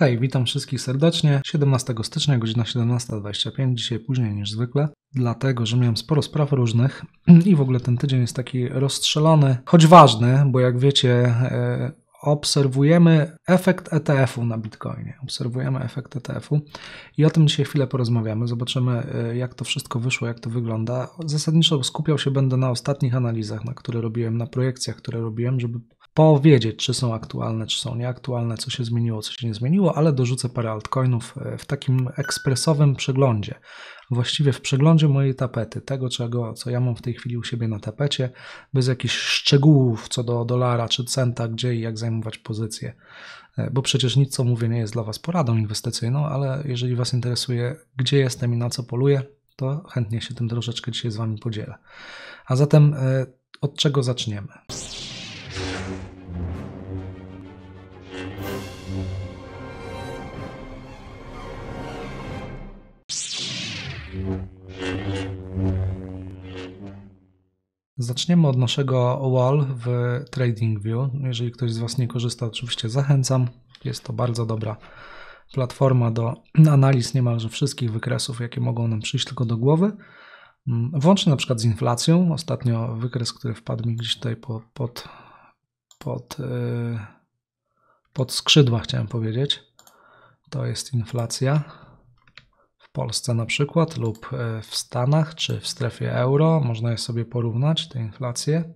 Hej, witam wszystkich serdecznie. 17 stycznia, godzina 17.25, dzisiaj później niż zwykle, dlatego że miałem sporo spraw różnych i w ogóle ten tydzień jest taki rozstrzelony, choć ważny, bo jak wiecie, e, obserwujemy efekt ETF-u na Bitcoinie. Obserwujemy efekt ETF-u i o tym dzisiaj chwilę porozmawiamy. Zobaczymy, e, jak to wszystko wyszło, jak to wygląda. Zasadniczo skupiał się będę na ostatnich analizach, na które robiłem, na projekcjach, które robiłem, żeby powiedzieć, czy są aktualne, czy są nieaktualne, co się zmieniło, co się nie zmieniło, ale dorzucę parę altcoinów e, w takim ekspresowym przeglądzie. Właściwie w przeglądzie mojej tapety, tego czego, co ja mam w tej chwili u siebie na tapecie, bez jakichś szczegółów co do dolara czy centa, gdzie i jak zajmować pozycję. E, bo przecież nic, co mówię, nie jest dla Was poradą inwestycyjną, ale jeżeli Was interesuje, gdzie jestem i na co poluję, to chętnie się tym troszeczkę dzisiaj z Wami podzielę. A zatem e, od czego zaczniemy? Zaczniemy od naszego wall w TradingView. Jeżeli ktoś z Was nie korzysta, oczywiście zachęcam. Jest to bardzo dobra platforma do analiz niemalże wszystkich wykresów, jakie mogą nam przyjść tylko do głowy. Mm, włącznie na przykład z inflacją. Ostatnio wykres, który wpadł mi gdzieś tutaj pod, pod, y, pod skrzydła, chciałem powiedzieć, to jest inflacja. Polsce na przykład lub e, w Stanach czy w strefie euro. Można je sobie porównać, te inflacje.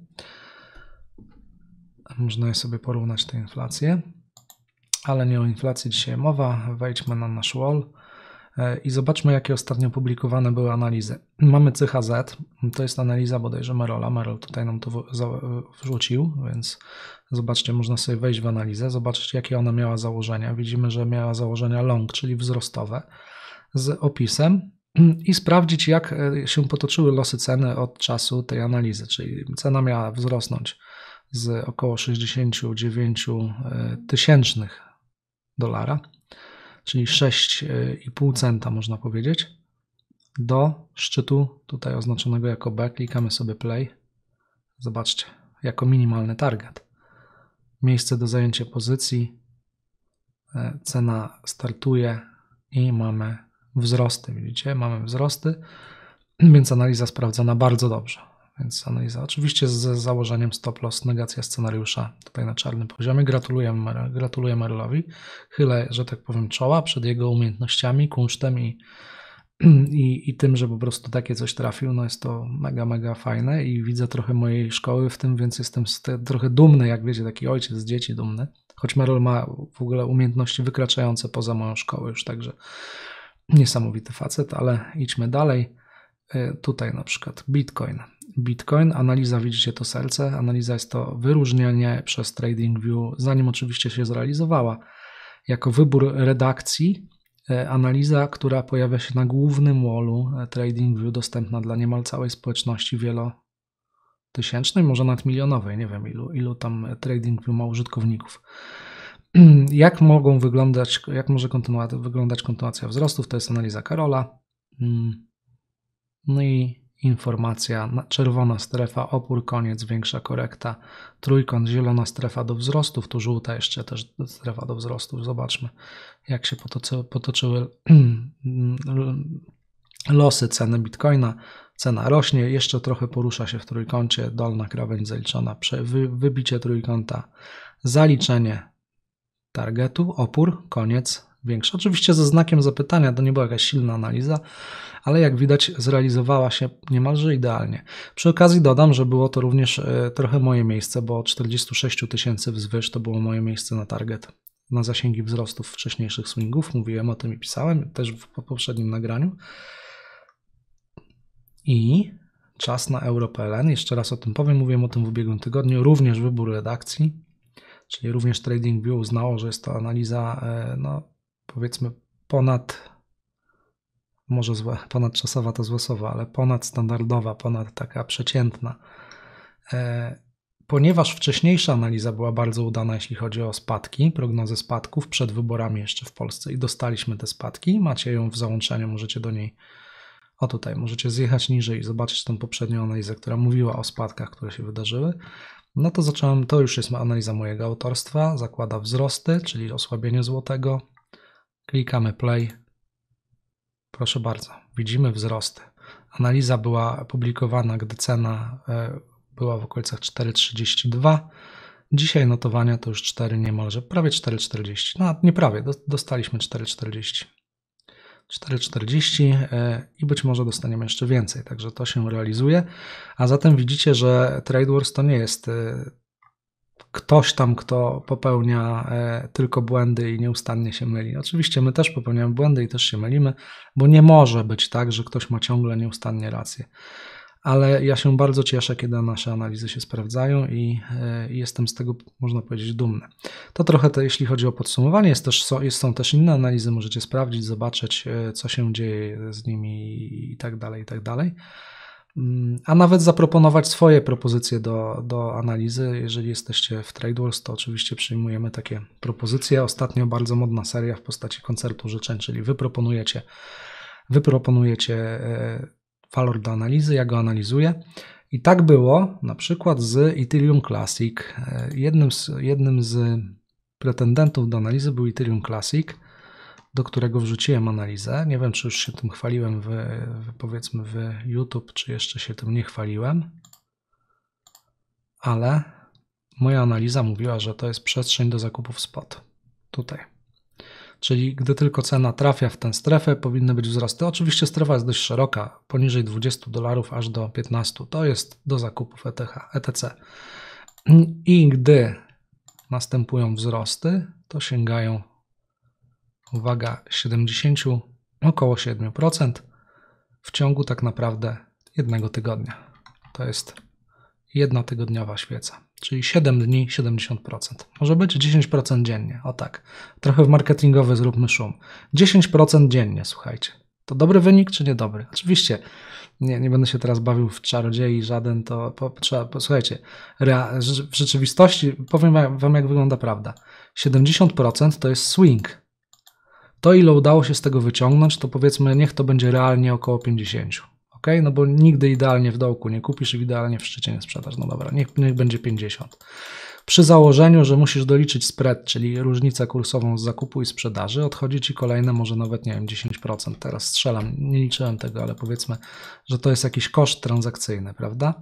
Można je sobie porównać, te inflacje. Ale nie o inflacji dzisiaj mowa. Wejdźmy na nasz wall e, i zobaczmy, jakie ostatnio publikowane były analizy. Mamy CHZ, to jest analiza bodajże Merola. Merol tutaj nam to wrzucił, więc zobaczcie, można sobie wejść w analizę, zobaczyć, jakie ona miała założenia. Widzimy, że miała założenia long, czyli wzrostowe z opisem i sprawdzić, jak e, się potoczyły losy ceny od czasu tej analizy, czyli cena miała wzrosnąć z około 69 e, tysięcznych dolara, czyli 6,5 centa można powiedzieć, do szczytu tutaj oznaczonego jako B. Klikamy sobie play. Zobaczcie, jako minimalny target. Miejsce do zajęcia pozycji, e, cena startuje i mamy wzrosty. Widzicie, mamy wzrosty, więc analiza sprawdzona bardzo dobrze. Więc analiza oczywiście z założeniem stop loss, negacja scenariusza tutaj na czarnym poziomie. Gratuluję, gratuluję Merlowi. Chylę, że tak powiem, czoła przed jego umiejętnościami, kunsztem i, i, i tym, że po prostu takie coś trafił. No jest to mega, mega fajne i widzę trochę mojej szkoły w tym, więc jestem trochę dumny, jak wiecie, taki ojciec z dzieci dumny. Choć Merl ma w ogóle umiejętności wykraczające poza moją szkołę już, także Niesamowity facet, ale idźmy dalej. E, tutaj na przykład Bitcoin. Bitcoin, analiza, widzicie to serce, analiza jest to wyróżnienie przez TradingView, zanim oczywiście się zrealizowała, jako wybór redakcji, e, analiza, która pojawia się na głównym wallu e, TradingView, dostępna dla niemal całej społeczności wielotysięcznej, może nawet milionowej, nie wiem ilu, ilu tam TradingView ma użytkowników. jak mogą wyglądać, jak może wyglądać kontynuacja wzrostów, to jest analiza Karola. Mm. No i informacja, czerwona strefa, opór, koniec, większa korekta, trójkąt, zielona strefa do wzrostów, tu żółta jeszcze też strefa do wzrostów. Zobaczmy, jak się potoczy, potoczyły losy ceny bitcoina. Cena rośnie, jeszcze trochę porusza się w trójkącie, dolna krawędź zaliczona, wybicie trójkąta, zaliczenie, targetu, opór, koniec, większy. Oczywiście ze znakiem zapytania, to nie była jakaś silna analiza, ale jak widać zrealizowała się niemalże idealnie. Przy okazji dodam, że było to również e, trochę moje miejsce, bo 46 tysięcy wzwyż to było moje miejsce na target na zasięgi wzrostów wcześniejszych swingów. Mówiłem o tym i pisałem też w poprzednim nagraniu. I czas na EuroPLN. Jeszcze raz o tym powiem. Mówiłem o tym w ubiegłym tygodniu. Również wybór redakcji czyli również TradingView uznało, że jest to analiza, e, no powiedzmy, ponad, może złe, ponadczasowa to złe słowo, ale ponadstandardowa, ponad taka przeciętna. E, ponieważ wcześniejsza analiza była bardzo udana, jeśli chodzi o spadki, prognozy spadków przed wyborami jeszcze w Polsce i dostaliśmy te spadki, macie ją w załączeniu, możecie do niej o tutaj, możecie zjechać niżej i zobaczyć tą poprzednią analizę, która mówiła o spadkach, które się wydarzyły. No to zacząłem, to już jest analiza mojego autorstwa, zakłada wzrosty, czyli osłabienie złotego. Klikamy play. Proszę bardzo, widzimy wzrosty. Analiza była publikowana, gdy cena e, była w okolicach 4,32. Dzisiaj notowania to już 4 niemalże, prawie 4,40. No nie prawie, dostaliśmy 4,40. 4,40 e, i być może dostaniemy jeszcze więcej, także to się realizuje. A zatem widzicie, że Wars to nie jest e, ktoś tam, kto popełnia e, tylko błędy i nieustannie się myli. Oczywiście my też popełniamy błędy i też się mylimy, bo nie może być tak, że ktoś ma ciągle nieustannie rację ale ja się bardzo cieszę, kiedy nasze analizy się sprawdzają i, e, jestem z tego, można powiedzieć, dumny. To trochę to, jeśli chodzi o podsumowanie, jest też, są też inne analizy, możecie sprawdzić, zobaczyć, e, co się dzieje z nimi i tak dalej, i tak dalej. Mm, a nawet zaproponować swoje propozycje do, do analizy. Jeżeli jesteście w TradeWars, to oczywiście przyjmujemy takie propozycje. Ostatnio bardzo modna seria w postaci koncertu życzeń, czyli wy proponujecie, wy proponujecie e, walor do analizy, ja go analizuję. I tak było na przykład z Ethereum Classic. E, jednym z, jednym z pretendentów do analizy był Ethereum Classic, do którego wrzuciłem analizę. Nie wiem, czy już się tym chwaliłem w, powiedzmy w YouTube, czy jeszcze się tym nie chwaliłem, ale moja analiza mówiła, że to jest przestrzeń do zakupów spot. Tutaj. Czyli gdy tylko cena trafia w tę strefę, powinny być wzrosty. Oczywiście strefa jest dość szeroka, poniżej 20 dolarów aż do 15. To jest do zakupów ETH, ETC. I gdy następują wzrosty, to sięgają uwaga 70, około 7% w ciągu tak naprawdę jednego tygodnia. To jest jednotygodniowa świeca. Czyli 7 dni 70%. Może być 10% dziennie. O tak. Trochę w marketingowy zróbmy szum. 10% dziennie, słuchajcie. To dobry wynik czy niedobry? Oczywiście nie, nie będę się teraz bawił w czarodziei żaden, to po, trzeba, posłuchajcie, rea, w rzeczywistości, powiem wam jak wygląda prawda. 70% to jest swing. To ile udało się z tego wyciągnąć, to powiedzmy niech to będzie realnie około 50% ok? No bo nigdy idealnie w dołku nie kupisz i idealnie w szczycie nie sprzedasz. No dobra, niech, niech będzie 50. Przy założeniu, że musisz doliczyć spread, czyli różnicę kursową z zakupu i sprzedaży, odchodzi ci kolejne, może nawet nie wiem, 10%. Teraz strzelam, nie liczyłem tego, ale powiedzmy, że to jest jakiś koszt transakcyjny, prawda?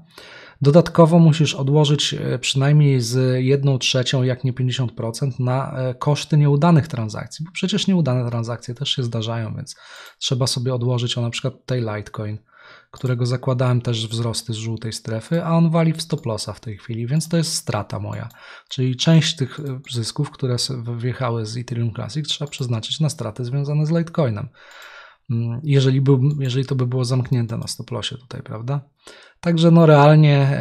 Dodatkowo musisz odłożyć e, przynajmniej z 1 trzecią, jak nie 50%, na e, koszty nieudanych transakcji, bo przecież nieudane transakcje też się zdarzają, więc trzeba sobie odłożyć o na przykład tej Litecoin którego zakładałem też wzrosty z żółtej strefy, a on wali w stop lossa w tej chwili, więc to jest strata moja. Czyli część tych e, zysków, które wjechały z Ethereum Classic trzeba przeznaczyć na straty związane z Litecoinem. Mm, jeżeli, był, jeżeli to by było zamknięte na stop lossie tutaj, prawda? Także no realnie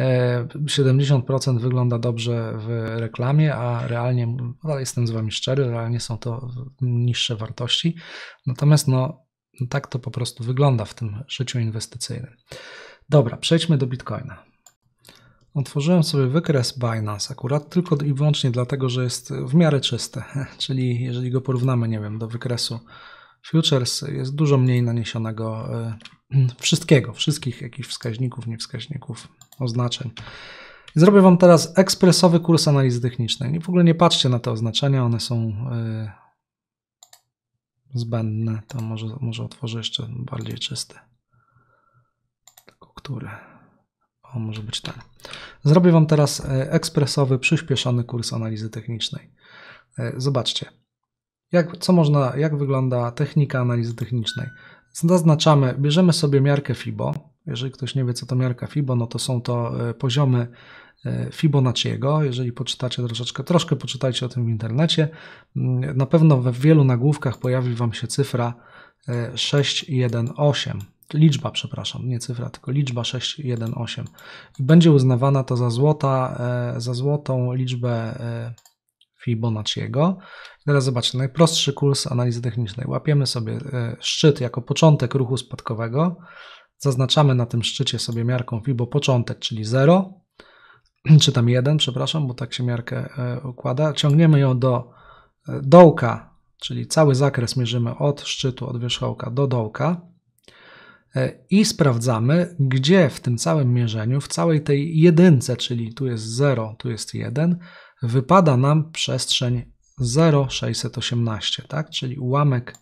70% e, wygląda dobrze w reklamie, a realnie, ale no, jestem z Wami szczery, realnie są to niższe wartości. Natomiast no no tak to po prostu wygląda w tym życiu inwestycyjnym. Dobra, przejdźmy do Bitcoina. Otworzyłem sobie wykres Binance akurat tylko i wyłącznie dlatego, że jest w miarę czysty, czyli jeżeli go porównamy, nie wiem, do wykresu futures, jest dużo mniej naniesionego e, wszystkiego, wszystkich jakichś wskaźników, niewskaźników, oznaczeń. Zrobię Wam teraz ekspresowy kurs analizy technicznej. W ogóle nie patrzcie na te oznaczenia, one są e, zbędne, to może, może otworzę jeszcze bardziej czyste. Tylko który? O, może być ten. Zrobię Wam teraz e, ekspresowy, przyspieszony kurs analizy technicznej. E, zobaczcie, jak, co można, jak wygląda technika analizy technicznej. Zaznaczamy, bierzemy sobie miarkę FIBO, jeżeli ktoś nie wie, co to miarka FIBO, no to są to e, poziomy e, Fibonacciego. Jeżeli poczytacie troszeczkę, troszkę poczytajcie o tym w internecie. Mm, na pewno we wielu nagłówkach pojawi Wam się cyfra 618. E, liczba, przepraszam, nie cyfra, tylko liczba 618. będzie uznawana to za, złota, za złotą liczbę Fibonacciego. Teraz zobaczcie, najprostszy kurs analizy technicznej. Łapiemy sobie szczyt jako początek ruchu spadkowego. Zaznaczamy na tym szczycie sobie miarką FIBO początek, czyli 0, czy tam 1, przepraszam, bo tak się miarkę e, układa. Ciągniemy ją do e, dołka, czyli cały zakres mierzymy od szczytu, od wierzchołka do dołka e, i sprawdzamy, gdzie w tym całym mierzeniu, w całej tej jedynce, czyli tu jest 0, tu jest 1, wypada nam przestrzeń 0,618, tak? czyli ułamek,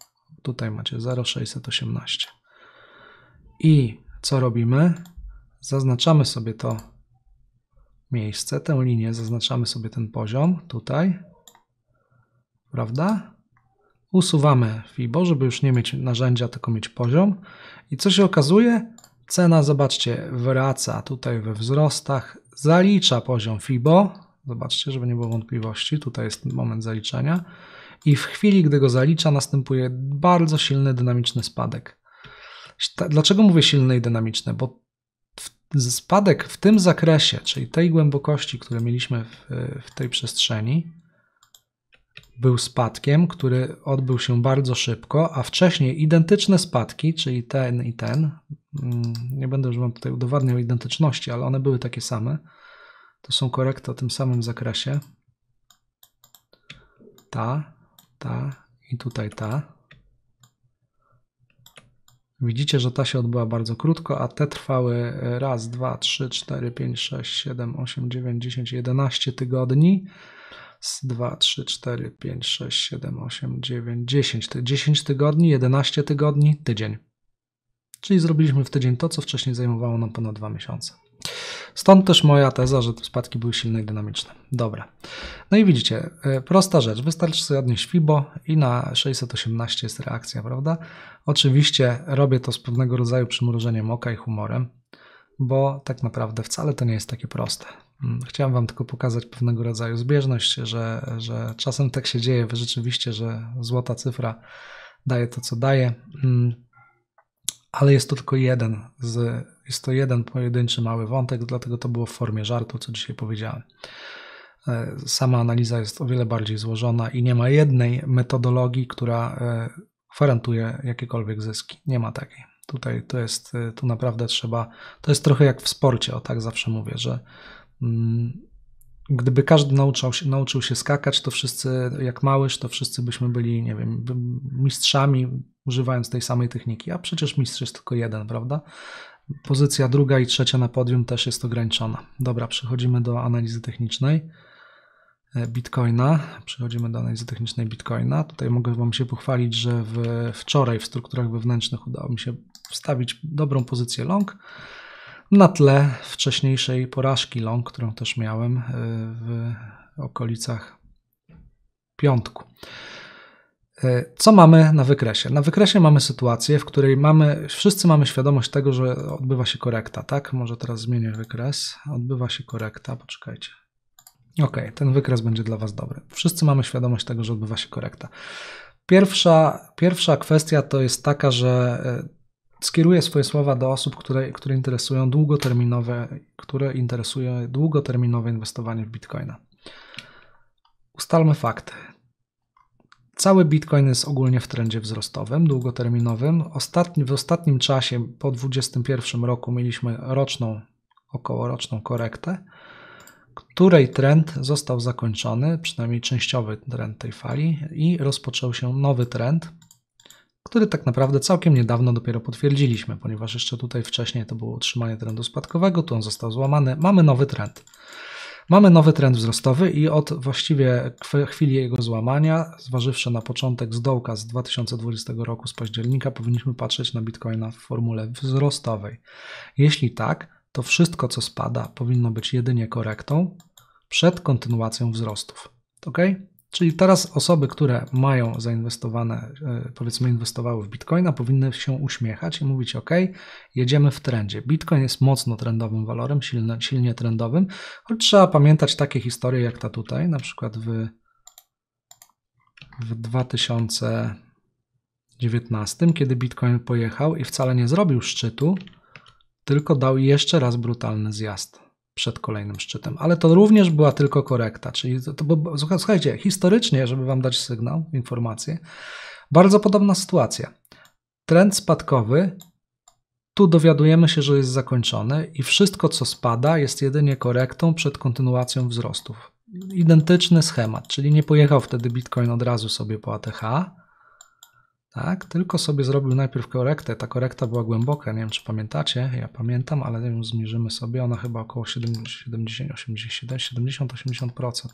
tutaj macie 0,618. I co robimy? Zaznaczamy sobie to miejsce, tę linię, zaznaczamy sobie ten poziom tutaj, prawda? Usuwamy FIBO, żeby już nie mieć narzędzia, tylko mieć poziom. I co się okazuje? Cena, zobaczcie, wraca tutaj we wzrostach, zalicza poziom FIBO. Zobaczcie, żeby nie było wątpliwości, tutaj jest moment zaliczenia. I w chwili, gdy go zalicza, następuje bardzo silny dynamiczny spadek. Dlaczego mówię silne i dynamiczne? Bo spadek w tym zakresie, czyli tej głębokości, które mieliśmy w, w tej przestrzeni, był spadkiem, który odbył się bardzo szybko, a wcześniej identyczne spadki, czyli ten i ten, mm, nie będę już Wam tutaj udowadniał identyczności, ale one były takie same, to są korekty o tym samym zakresie. Ta, ta i tutaj ta. Widzicie, że ta się odbyła bardzo krótko, a te trwały e, raz, dwa, trzy, cztery, pięć, sześć, siedem, osiem, dziewięć, dziesięć, jedenaście tygodni. Raz, dwa, trzy, cztery, pięć, sześć, siedem, osiem, dziewięć, dziesięć. dziesięć tygodni, jedenaście tygodni, tydzień. Czyli zrobiliśmy w tydzień to, co wcześniej zajmowało nam ponad dwa miesiące. Stąd też moja teza, że te spadki były silne i dynamiczne. Dobra. No i widzicie, e, prosta rzecz. Wystarczy sobie odnieść FIBO i na 618 jest reakcja, prawda? Oczywiście robię to z pewnego rodzaju przymrużeniem oka i humorem, bo tak naprawdę wcale to nie jest takie proste. Mm, chciałem Wam tylko pokazać pewnego rodzaju zbieżność, że, że czasem tak się dzieje rzeczywiście, że złota cyfra daje to, co daje, mm, ale jest to tylko jeden z jest to jeden pojedynczy mały wątek, dlatego to było w formie żartu, co dzisiaj powiedziałem. E, sama analiza jest o wiele bardziej złożona i nie ma jednej metodologii, która e, gwarantuje jakiekolwiek zyski. Nie ma takiej. Tutaj to jest, e, tu naprawdę trzeba, to jest trochę jak w sporcie, o tak zawsze mówię, że mm, gdyby każdy nauczył się, nauczył się skakać, to wszyscy, jak małyż, to wszyscy byśmy byli, nie wiem, mistrzami, używając tej samej techniki. A przecież mistrz jest tylko jeden, prawda? Pozycja druga i trzecia na podium też jest ograniczona. Dobra, przechodzimy do analizy technicznej e, Bitcoina. Przechodzimy do analizy technicznej Bitcoina. Tutaj mogę Wam się pochwalić, że w, wczoraj w strukturach wewnętrznych udało mi się wstawić dobrą pozycję long na tle wcześniejszej porażki long, którą też miałem e, w okolicach piątku. E, co mamy na wykresie? Na wykresie mamy sytuację, w której mamy, wszyscy mamy świadomość tego, że odbywa się korekta, tak? Może teraz zmienię wykres. Odbywa się korekta, poczekajcie. Ok, ten wykres będzie dla Was dobry. Wszyscy mamy świadomość tego, że odbywa się korekta. Pierwsza, pierwsza kwestia to jest taka, że e, skieruję swoje słowa do osób, które, które interesują długoterminowe, które interesuje długoterminowe inwestowanie w bitcoina. Ustalmy fakty. Cały Bitcoin jest ogólnie w trendzie wzrostowym, długoterminowym. Ostatni, w ostatnim czasie, po 2021 roku, mieliśmy roczną, okołoroczną korektę, której trend został zakończony, przynajmniej częściowy trend tej fali, i rozpoczął się nowy trend, który tak naprawdę całkiem niedawno dopiero potwierdziliśmy, ponieważ jeszcze tutaj wcześniej to było utrzymanie trendu spadkowego, tu on został złamany. Mamy nowy trend. Mamy nowy trend wzrostowy i od właściwie chwili jego złamania, zważywszy na początek z dołka z 2020 roku z października, powinniśmy patrzeć na Bitcoina w formule wzrostowej. Jeśli tak, to wszystko co spada powinno być jedynie korektą przed kontynuacją wzrostów. Okej? Czyli teraz osoby, które mają zainwestowane, e, powiedzmy inwestowały w Bitcoina, powinny się uśmiechać i mówić: OK, jedziemy w trendzie. Bitcoin jest mocno trendowym walorem, silne, silnie trendowym, choć trzeba pamiętać takie historie jak ta tutaj, na przykład w, w 2019, kiedy Bitcoin pojechał i wcale nie zrobił szczytu, tylko dał jeszcze raz brutalny zjazd przed kolejnym szczytem. Ale to również była tylko korekta. Czyli to, to, bo, słuchajcie, historycznie, żeby wam dać sygnał, informację, bardzo podobna sytuacja. Trend spadkowy, tu dowiadujemy się, że jest zakończony i wszystko, co spada, jest jedynie korektą przed kontynuacją wzrostów. Identyczny schemat, czyli nie pojechał wtedy Bitcoin od razu sobie po ATH, tak, tylko sobie zrobił najpierw korektę. Ta korekta była głęboka, nie wiem czy pamiętacie, ja pamiętam, ale ją zmierzymy sobie. Ona chyba około 70-80%.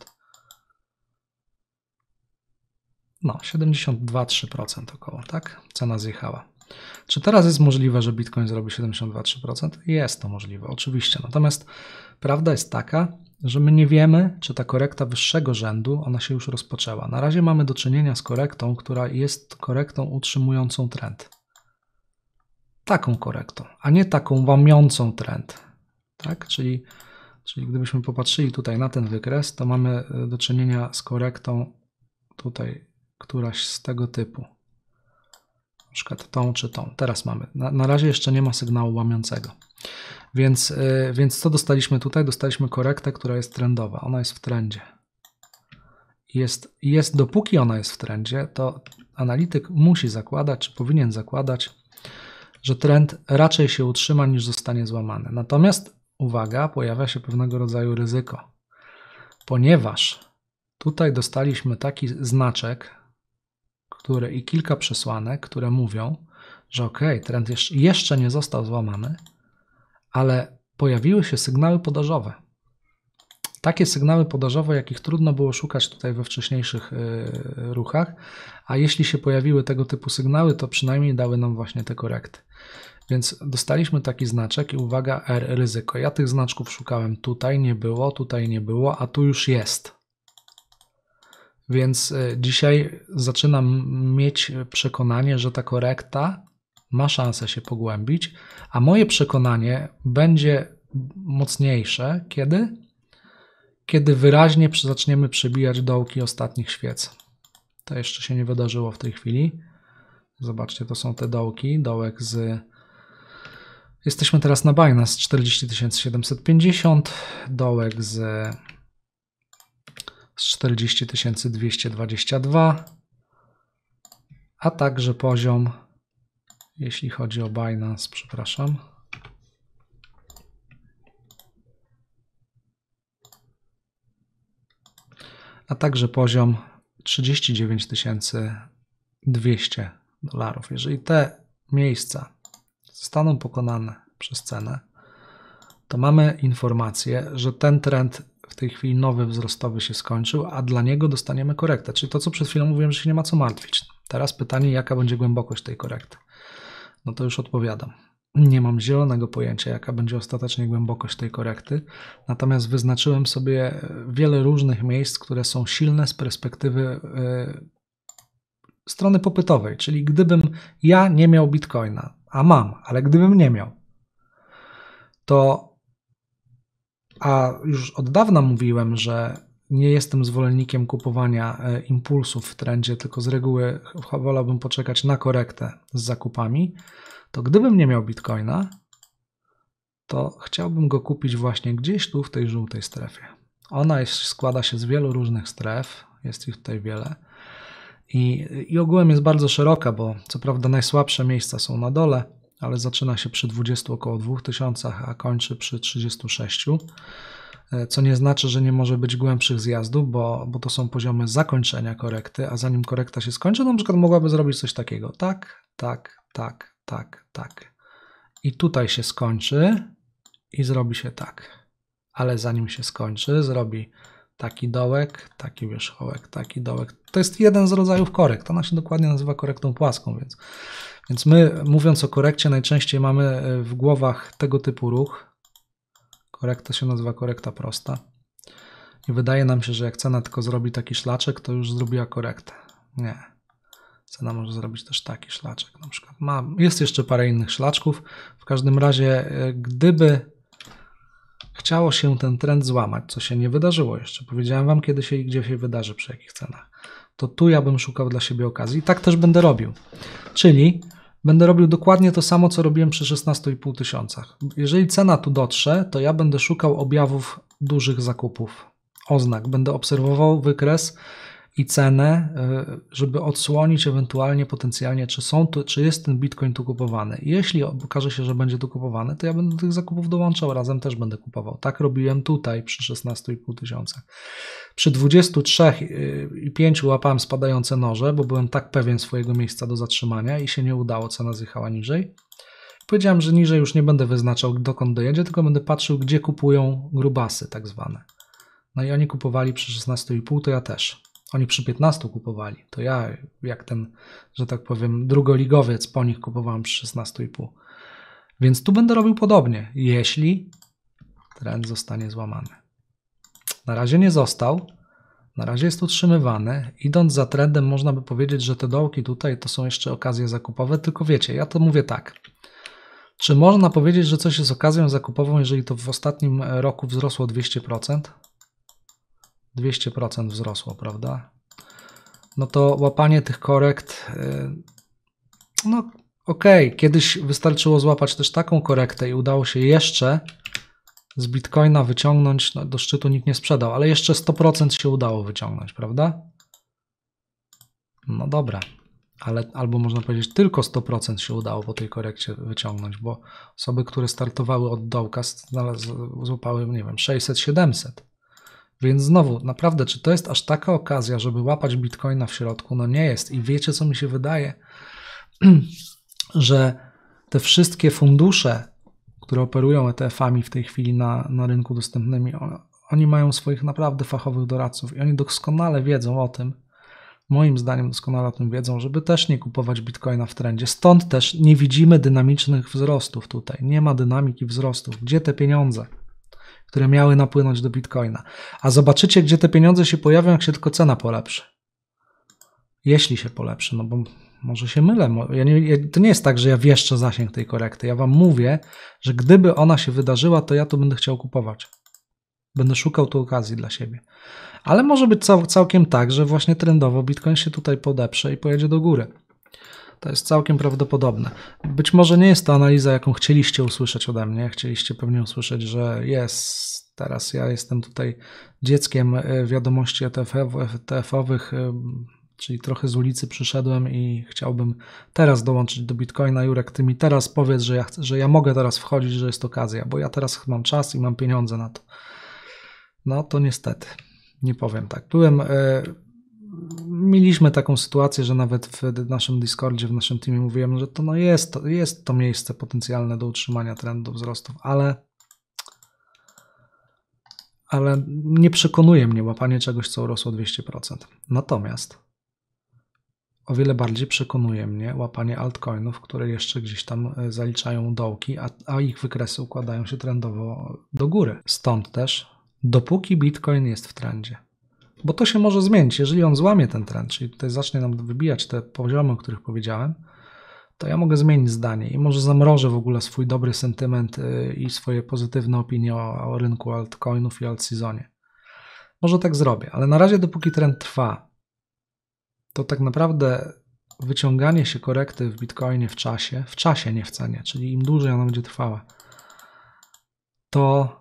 No, 72-3% około, tak? Cena zjechała. Czy teraz jest możliwe, że Bitcoin zrobi 72-3%? Jest to możliwe, oczywiście. Natomiast prawda jest taka, że my nie wiemy, czy ta korekta wyższego rzędu, ona się już rozpoczęła. Na razie mamy do czynienia z korektą, która jest korektą utrzymującą trend. Taką korektą, a nie taką łamiącą trend. Tak? Czyli, czyli gdybyśmy popatrzyli tutaj na ten wykres, to mamy e, do czynienia z korektą tutaj któraś z tego typu. Na przykład tą czy tą. Teraz mamy. Na, na razie jeszcze nie ma sygnału łamiącego. Więc, e, więc co dostaliśmy tutaj? Dostaliśmy korektę, która jest trendowa. Ona jest w trendzie. Jest, jest, dopóki ona jest w trendzie, to analityk musi zakładać, czy powinien zakładać, że trend raczej się utrzyma niż zostanie złamany. Natomiast uwaga, pojawia się pewnego rodzaju ryzyko, ponieważ tutaj dostaliśmy taki znaczek, który i kilka przesłanek, które mówią, że ok, trend jeszcze nie został złamany, ale pojawiły się sygnały podażowe. Takie sygnały podażowe, jakich trudno było szukać tutaj we wcześniejszych y, ruchach, a jeśli się pojawiły tego typu sygnały, to przynajmniej dały nam właśnie te korekty. Więc dostaliśmy taki znaczek i uwaga, R ryzyko. Ja tych znaczków szukałem tutaj, nie było, tutaj nie było, a tu już jest. Więc y, dzisiaj zaczynam mieć przekonanie, że ta korekta ma szansę się pogłębić, a moje przekonanie będzie mocniejsze, kiedy? Kiedy wyraźnie zaczniemy przebijać dołki ostatnich świec. To jeszcze się nie wydarzyło w tej chwili. Zobaczcie, to są te dołki, dołek z... Jesteśmy teraz na Binance 750, dołek z, z 222, a także poziom jeśli chodzi o Binance, przepraszam. A także poziom 39 200 dolarów. Jeżeli te miejsca zostaną pokonane przez cenę, to mamy informację, że ten trend w tej chwili nowy wzrostowy się skończył, a dla niego dostaniemy korektę. Czyli to, co przed chwilą mówiłem, że się nie ma co martwić. Teraz pytanie, jaka będzie głębokość tej korekty. No to już odpowiadam. Nie mam zielonego pojęcia, jaka będzie ostatecznie głębokość tej korekty, natomiast wyznaczyłem sobie e, wiele różnych miejsc, które są silne z perspektywy e, strony popytowej, czyli gdybym ja nie miał bitcoina, a mam, ale gdybym nie miał, to a już od dawna mówiłem, że nie jestem zwolennikiem kupowania e, impulsów w trendzie, tylko z reguły wolałbym poczekać na korektę z zakupami, to gdybym nie miał bitcoina, to chciałbym go kupić właśnie gdzieś tu w tej żółtej strefie. Ona jest, składa się z wielu różnych stref, jest ich tutaj wiele. I, I ogółem jest bardzo szeroka, bo co prawda najsłabsze miejsca są na dole, ale zaczyna się przy 20 około 2000, a kończy przy 36. E, co nie znaczy, że nie może być głębszych zjazdów, bo, bo to są poziomy zakończenia korekty, a zanim korekta się skończy, to na przykład mogłaby zrobić coś takiego. Tak, tak, tak, tak, tak. I tutaj się skończy i zrobi się tak. Ale zanim się skończy, zrobi taki dołek, taki wierzchołek, taki dołek. To jest jeden z rodzajów korekt. Ona się dokładnie nazywa korektą płaską, więc, więc my mówiąc o korekcie najczęściej mamy e, w głowach tego typu ruch, Korekta się nazywa korekta prosta. I wydaje nam się, że jak cena tylko zrobi taki szlaczek, to już zrobiła korektę. Nie. Cena może zrobić też taki szlaczek. Na przykład ma, jest jeszcze parę innych szlaczków. W każdym razie, e, gdyby chciało się ten trend złamać, co się nie wydarzyło jeszcze, powiedziałem Wam kiedy się i gdzie się wydarzy, przy jakich cenach, to tu ja bym szukał dla siebie okazji. I tak też będę robił. Czyli będę robił dokładnie to samo, co robiłem przy 16,5 tysiącach. Jeżeli cena tu dotrze, to ja będę szukał objawów dużych zakupów, oznak. Będę obserwował wykres i cenę, e, żeby odsłonić ewentualnie potencjalnie, czy, są tu, czy jest ten bitcoin tu kupowany. Jeśli okaże się, że będzie tu kupowany, to ja będę do tych zakupów dołączał, razem też będę kupował. Tak robiłem tutaj przy 16,5 tysiącach. Przy 23,5 e, łapałem spadające noże, bo byłem tak pewien swojego miejsca do zatrzymania i się nie udało, cena zjechała niżej. Powiedziałem, że niżej już nie będę wyznaczał, dokąd dojedzie, tylko będę patrzył, gdzie kupują grubasy tak zwane. No i oni kupowali przy 16,5, to ja też. Oni przy 15 kupowali. To ja, jak ten, że tak powiem, drugoligowiec, po nich kupowałem przy 16,5. Więc tu będę robił podobnie, jeśli trend zostanie złamany. Na razie nie został. Na razie jest utrzymywany. Idąc za trendem, można by powiedzieć, że te dołki tutaj to są jeszcze okazje zakupowe. Tylko wiecie, ja to mówię tak. Czy można powiedzieć, że coś jest okazją zakupową, jeżeli to w ostatnim roku wzrosło 200%? 200% wzrosło, prawda? No to łapanie tych korekt, y, no okej, okay. kiedyś wystarczyło złapać też taką korektę i udało się jeszcze z bitcoina wyciągnąć, no do szczytu nikt nie sprzedał, ale jeszcze 100% się udało wyciągnąć, prawda? No dobra, ale albo można powiedzieć, tylko 100% się udało po tej korekcie wyciągnąć, bo osoby, które startowały od dołka, złapały, nie wiem, 600-700. Więc znowu, naprawdę, czy to jest aż taka okazja, żeby łapać bitcoina w środku? No nie jest. I wiecie, co mi się wydaje? że te wszystkie fundusze, które operują ETF-ami w tej chwili na, na rynku dostępnymi, one, oni mają swoich naprawdę fachowych doradców i oni doskonale wiedzą o tym, moim zdaniem doskonale o tym wiedzą, żeby też nie kupować bitcoina w trendzie. Stąd też nie widzimy dynamicznych wzrostów tutaj. Nie ma dynamiki wzrostów. Gdzie te pieniądze? które miały napłynąć do Bitcoina. A zobaczycie, gdzie te pieniądze się pojawią, jak się tylko cena polepszy. Jeśli się polepszy, no bo może się mylę. Ja nie, to nie jest tak, że ja wieszczę zasięg tej korekty. Ja wam mówię, że gdyby ona się wydarzyła, to ja to będę chciał kupować. Będę szukał tu okazji dla siebie. Ale może być cał, całkiem tak, że właśnie trendowo Bitcoin się tutaj podeprze i pojedzie do góry. To jest całkiem prawdopodobne. Być może nie jest to analiza, jaką chcieliście usłyszeć ode mnie. Chcieliście pewnie usłyszeć, że jest, teraz ja jestem tutaj dzieckiem e, wiadomości ETF-owych, e, czyli trochę z ulicy przyszedłem i chciałbym teraz dołączyć do Bitcoina. Jurek, ty mi teraz powiedz, że ja, że ja mogę teraz wchodzić, że jest okazja, bo ja teraz mam czas i mam pieniądze na to. No to niestety, nie powiem tak. Byłem e, mieliśmy taką sytuację, że nawet w naszym Discordzie, w naszym teamie mówiłem, że to no jest, to, jest to miejsce potencjalne do utrzymania trendu wzrostów, ale ale nie przekonuje mnie łapanie czegoś, co urosło 200%. Natomiast o wiele bardziej przekonuje mnie łapanie altcoinów, które jeszcze gdzieś tam e, zaliczają dołki, a, a ich wykresy układają się trendowo do góry. Stąd też, dopóki Bitcoin jest w trendzie, bo to się może zmienić. Jeżeli on złamie ten trend, czyli tutaj zacznie nam wybijać te poziomy, o których powiedziałem, to ja mogę zmienić zdanie i może zamrożę w ogóle swój dobry sentyment y, i swoje pozytywne opinie o, o rynku altcoinów i altseasonie. Może tak zrobię, ale na razie dopóki trend trwa, to tak naprawdę wyciąganie się korekty w Bitcoinie w czasie, w czasie nie w cenie, czyli im dłużej ona będzie trwała, to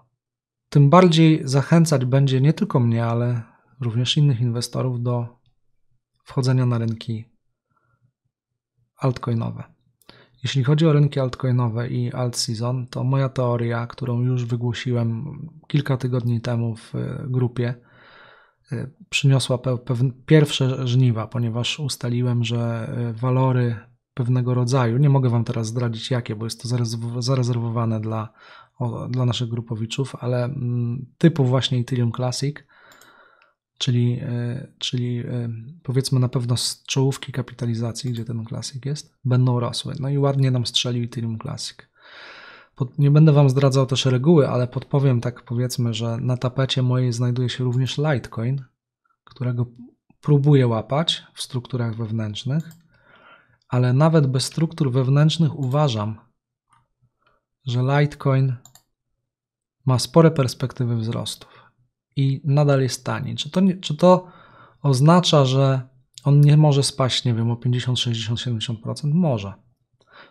tym bardziej zachęcać będzie nie tylko mnie, ale również innych inwestorów do wchodzenia na rynki altcoinowe. Jeśli chodzi o rynki altcoinowe i alt season, to moja teoria, którą już wygłosiłem kilka tygodni temu w e, grupie, e, przyniosła pierwsze żniwa, ponieważ ustaliłem, że e, walory pewnego rodzaju, nie mogę Wam teraz zdradzić jakie, bo jest to zarezerwowane dla, dla naszych grupowiczów, ale mm, typu właśnie Ethereum Classic czyli, e, czyli e, powiedzmy na pewno z czołówki kapitalizacji, gdzie ten klasyk jest, będą rosły. No i ładnie nam strzelił Ethereum Classic. Pod, nie będę Wam zdradzał też reguły, ale podpowiem tak powiedzmy, że na tapecie mojej znajduje się również Litecoin, którego próbuję łapać w strukturach wewnętrznych, ale nawet bez struktur wewnętrznych uważam, że Litecoin ma spore perspektywy wzrostów i nadal jest tani. Czy to, nie, czy to oznacza, że on nie może spaść, nie wiem, o 50, 60, 70%? Może.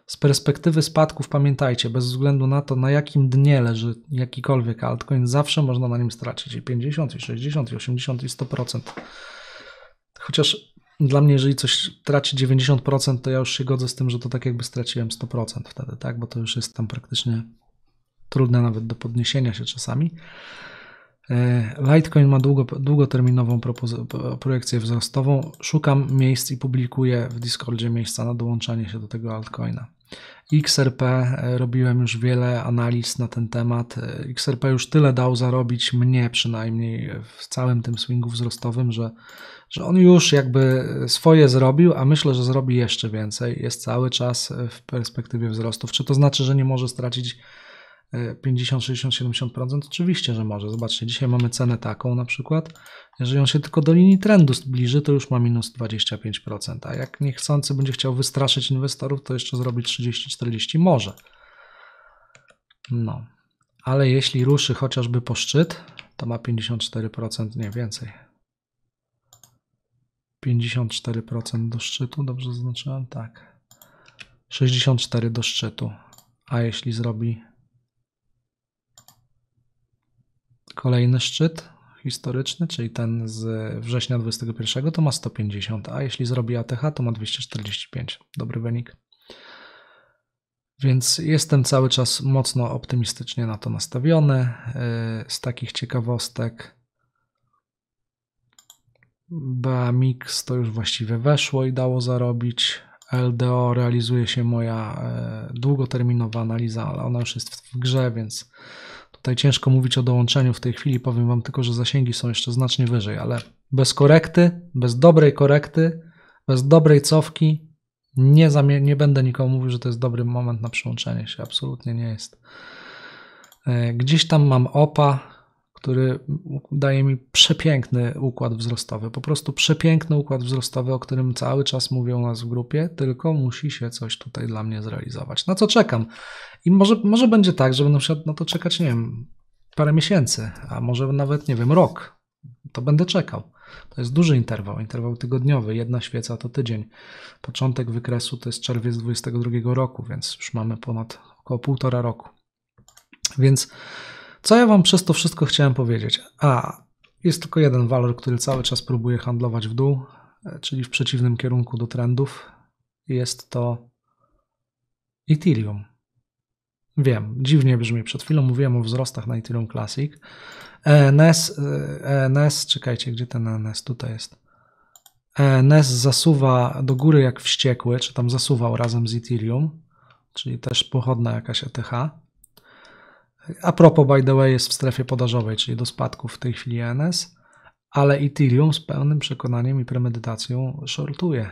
Z perspektywy spadków pamiętajcie, bez względu na to, na jakim dnie leży jakikolwiek altcoin, zawsze można na nim stracić i 50, i 60, i 80, i 100%. Chociaż dla mnie, jeżeli coś traci 90%, to ja już się godzę z tym, że to tak jakby straciłem 100% wtedy, tak? Bo to już jest tam praktycznie trudne nawet do podniesienia się czasami. E, Litecoin ma długo, długoterminową projekcję wzrostową. Szukam miejsc i publikuję w Discordzie miejsca na dołączanie się do tego altcoina. XRP e, robiłem już wiele analiz na ten temat. E, XRP już tyle dał zarobić mnie przynajmniej w całym tym swingu wzrostowym, że, że on już jakby swoje zrobił, a myślę, że zrobi jeszcze więcej. Jest cały czas w perspektywie wzrostów. Czy to znaczy, że nie może stracić 50, 60, 70%? Oczywiście, że może. Zobaczcie, dzisiaj mamy cenę taką na przykład. Jeżeli on się tylko do linii trendu zbliży, to już ma minus 25%. A jak niechcący będzie chciał wystraszyć inwestorów, to jeszcze zrobi 30-40 może. No. Ale jeśli ruszy chociażby po szczyt, to ma 54%, nie więcej. 54% do szczytu, dobrze zaznaczyłem? Tak. 64 do szczytu. A jeśli zrobi Kolejny szczyt historyczny, czyli ten z września 21, to ma 150, a jeśli zrobi ATH, to ma 245. Dobry wynik. Więc jestem cały czas mocno optymistycznie na to nastawiony. Y, z takich ciekawostek BAMIX to już właściwie weszło i dało zarobić. LDO realizuje się moja y, długoterminowa analiza, ale ona już jest w grze, więc Tutaj ciężko mówić o dołączeniu w tej chwili, powiem Wam tylko, że zasięgi są jeszcze znacznie wyżej, ale bez korekty, bez dobrej korekty, bez dobrej cofki, nie, nie będę nikomu mówił, że to jest dobry moment na przyłączenie się, absolutnie nie jest. E, gdzieś tam mam OPA, który daje mi przepiękny układ wzrostowy. Po prostu przepiękny układ wzrostowy, o którym cały czas mówią nas w grupie, tylko musi się coś tutaj dla mnie zrealizować. Na co czekam? I może, może będzie tak, że będę musiał na to czekać, nie wiem, parę miesięcy, a może nawet, nie wiem, rok. To będę czekał. To jest duży interwał, interwał tygodniowy, jedna świeca to tydzień. Początek wykresu to jest czerwiec 22 roku, więc już mamy ponad około półtora roku. Więc co ja Wam przez to wszystko chciałem powiedzieć? A, jest tylko jeden walor, który cały czas próbuje handlować w dół, e, czyli w przeciwnym kierunku do trendów. Jest to Ethereum. Wiem, dziwnie brzmi. Przed chwilą mówiłem o wzrostach na Ethereum Classic. ENS, ENS e czekajcie, gdzie ten ENS tutaj jest. ENS zasuwa do góry jak wściekły, czy tam zasuwał razem z Ethereum, czyli też pochodna jakaś ETH. A propos, by the way, jest w strefie podażowej, czyli do spadków w tej chwili e NS, ale Ethereum z pełnym przekonaniem i premedytacją shortuje.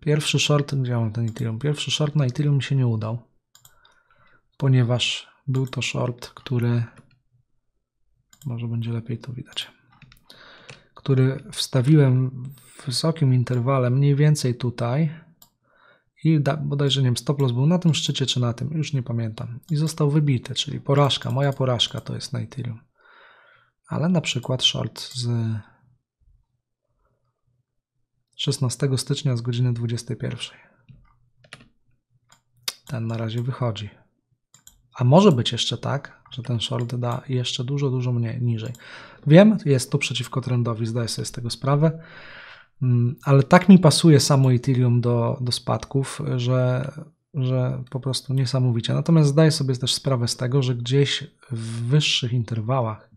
Pierwszy short, gdzie mam ten Ethereum? Pierwszy short na Ethereum się nie udał, ponieważ był to short, który może będzie lepiej to widać, który wstawiłem w wysokim interwale, mniej więcej tutaj, i da, bodajże nie wiem, stop loss był na tym szczycie czy na tym, już nie pamiętam. I został wybity, czyli porażka, moja porażka to jest na Ethereum. Ale na przykład short z 16 stycznia z godziny 21. Ten na razie wychodzi. A może być jeszcze tak, że ten short da jeszcze dużo, dużo mniej niżej. Wiem, jest to przeciwko trendowi, zdaję sobie z tego sprawę. Mm, ale tak mi pasuje samo Ethereum do, do spadków, że, że po prostu niesamowicie. Natomiast zdaję sobie też sprawę z tego, że gdzieś w wyższych interwałach,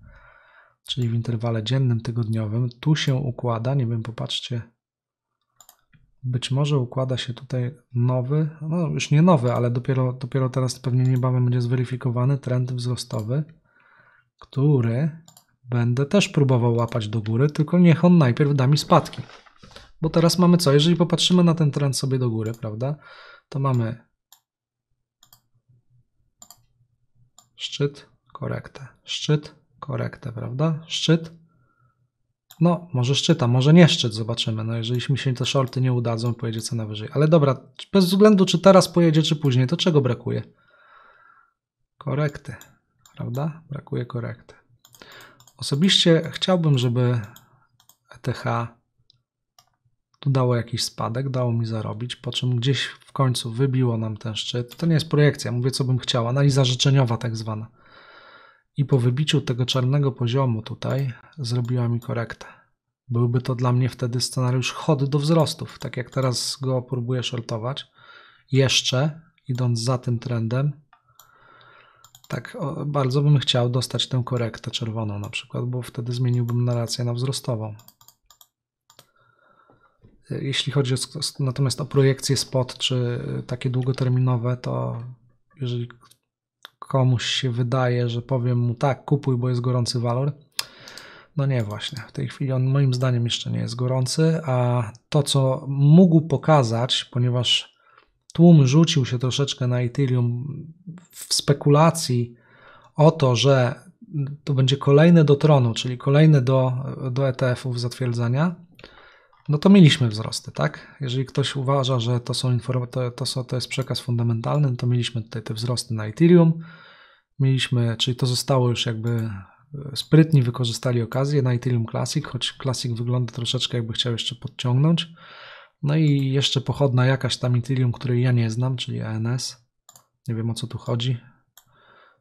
czyli w interwale dziennym, tygodniowym, tu się układa, nie wiem, popatrzcie, być może układa się tutaj nowy, no już nie nowy, ale dopiero, dopiero teraz pewnie niebawem będzie zweryfikowany trend wzrostowy, który będę też próbował łapać do góry, tylko niech on najpierw da mi spadki. Bo teraz mamy co? Jeżeli popatrzymy na ten trend sobie do góry, prawda? To mamy szczyt, korektę, szczyt, korektę, prawda? Szczyt. No, może szczyta, może nie szczyt, zobaczymy. No, jeżeli mi się te shorty nie udadzą, pojedzie cena wyżej. Ale dobra, bez względu czy teraz pojedzie, czy później, to czego brakuje? Korekty, prawda? Brakuje korekty. Osobiście chciałbym, żeby ETH to dało jakiś spadek, dało mi zarobić, po czym gdzieś w końcu wybiło nam ten szczyt. To nie jest projekcja, mówię co bym chciał, analiza życzeniowa tak zwana. I po wybiciu tego czarnego poziomu tutaj zrobiła mi korektę. Byłby to dla mnie wtedy scenariusz chod do wzrostów, tak jak teraz go próbuję shortować. Jeszcze, idąc za tym trendem, tak o, bardzo bym chciał dostać tę korektę czerwoną na przykład, bo wtedy zmieniłbym narrację na wzrostową. Jeśli chodzi o, natomiast o projekcje spot, czy y, takie długoterminowe, to jeżeli komuś się wydaje, że powiem mu tak, kupuj, bo jest gorący walor, no nie właśnie, w tej chwili on moim zdaniem jeszcze nie jest gorący, a to co mógł pokazać, ponieważ tłum rzucił się troszeczkę na Ethereum w spekulacji o to, że to będzie kolejne do tronu, czyli kolejne do, do ETF-ów zatwierdzenia, no to mieliśmy wzrosty, tak? Jeżeli ktoś uważa, że to, są to, to, są, to jest przekaz fundamentalny, to mieliśmy tutaj te wzrosty na Ethereum, mieliśmy, czyli to zostało już jakby e, sprytni wykorzystali okazję na Ethereum Classic, choć Classic wygląda troszeczkę jakby chciał jeszcze podciągnąć. No i jeszcze pochodna jakaś tam Ethereum, której ja nie znam, czyli ENS. Nie wiem o co tu chodzi,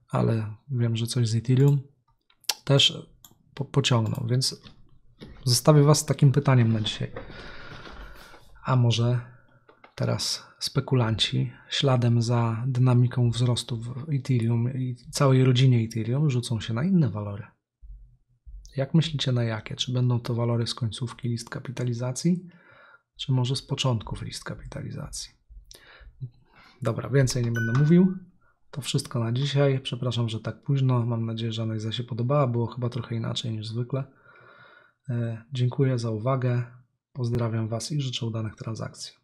ale wiem, że coś z Ethereum też po pociągnął, więc Zostawię Was z takim pytaniem na dzisiaj. A może teraz spekulanci śladem za dynamiką wzrostu w Ethereum i całej rodzinie Ethereum rzucą się na inne walory? Jak myślicie na jakie? Czy będą to walory z końcówki list kapitalizacji, czy może z początków list kapitalizacji? Dobra, więcej nie będę mówił. To wszystko na dzisiaj. Przepraszam, że tak późno. Mam nadzieję, że analiza się podobała. Było chyba trochę inaczej niż zwykle. E, dziękuję za uwagę, pozdrawiam Was i życzę udanych transakcji.